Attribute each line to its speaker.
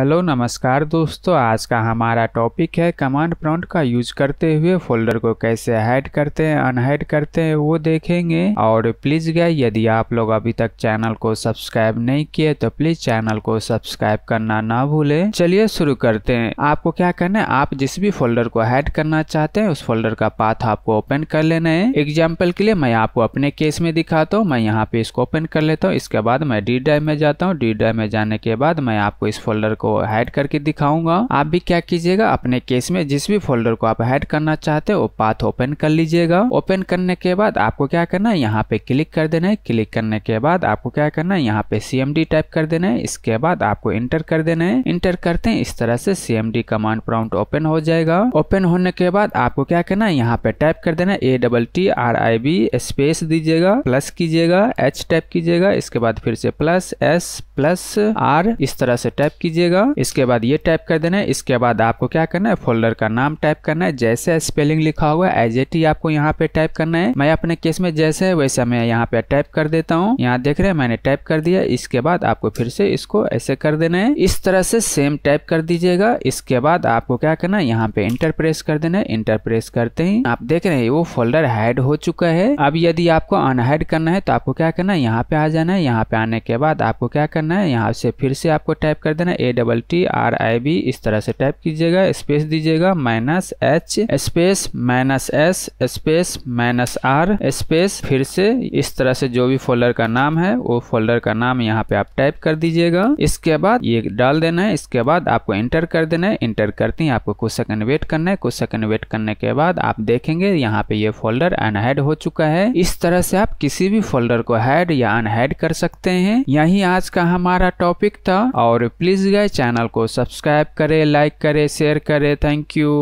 Speaker 1: hello नमस्कार दोस्तों आज का हमारा टॉपिक है कमांड प्रॉम्प्ट का यूज करते हुए फोल्डर को कैसे हाइड करते हैं अनहाइड करते हैं वो देखेंगे और प्लीज गए यदि आप लोग अभी तक चैनल को सब्सक्राइब नहीं किए तो प्लीज चैनल को सब्सक्राइब करना ना भूले चलिए शुरू करते हैं आपको क्या करना है आप जिस भी फोल्डर को हाइड करना चाहते हैं उस फोल्डर का पाथ आपको ओपन कर लेना है एग्जाम्पल के लिए मैं आपको अपने केस में दिखाता हूँ मैं यहाँ पे इसको ओपन कर लेता हूँ इसके बाद मैं डी ड्राइव में जाता हूँ डी ड्राइव में जाने के बाद मैं आपको इस फोल्डर को हैड करके दिखाऊंगा आप भी क्या कीजिएगा अपने केस में जिस भी फोल्डर को आप हैड करना चाहते हो पाथ ओपन कर लीजिएगा ओपन करने के बाद आपको क्या करना है यहाँ पे क्लिक कर देना है क्लिक करने के बाद आपको क्या करना है यहाँ पे सी टाइप कर देना है इसके बाद आपको इंटर कर देना है इंटर करते हैं इस तरह से सी कमांड प्राउंट ओपन हो जाएगा ओपन होने के बाद आपको क्या करना है यहाँ पे टाइप कर देना A double T R I B space दीजिएगा प्लस कीजिएगा एच टाइप कीजिएगा इसके बाद फिर से प्लस एस प्लस आर इस तरह से टाइप कीजिएगा लीजिएगा इसके बाद ये टाइप कर देना है इसके बाद आपको क्या करना है फोल्डर का नाम टाइप करना है जैसे स्पेलिंग लिखा हुआ एज ए टी आपको यहाँ पे टाइप करना है मैं अपने केस में जैसे है वैसा मैं यहाँ पे टाइप कर देता हूँ यहाँ देख रहे हैं मैंने टाइप कर दिया इसके बाद आपको फिर से इसको ऐसे कर देना है इस तरह से सेम टाइप कर दीजिएगा इसके बाद आपको क्या करना है यहाँ पे इंटर प्रेस कर देना है इंटर प्रेस करते ही आप देख रहे हैं वो फोल्डर हाइड हो चुका है अब यदि आपको अनहाइड करना है तो आपको क्या करना है यहाँ पे आ जाना है यहाँ पे आने के बाद आपको क्या करना है यहाँ से फिर से आपको टाइप कर देना है A double T R I B इस तरह से टाइप कीजिएगा स्पेस दीजिएगा minus H space minus S space minus R space फिर से इस तरह से जो भी फोल्डर का नाम है वो फोल्डर का नाम यहाँ पे आप टाइप कर दीजिएगा इसके बाद ये डाल देना है इसके बाद आपको एंटर कर देना है इंटर करते हैं आपको कुछ सेकंड वेट करना है कुछ सेकंड वेट करने के बाद आप देखेंगे यहाँ पे ये फोल्डर अनहेड हो चुका है इस तरह से आप किसी भी फोल्डर को हैड या अनहेड कर सकते हैं यही आज का हमारा टॉपिक था और प्लीज गाइज चैनल को सब्सक्राइब करें लाइक करें शेयर करें थैंक यू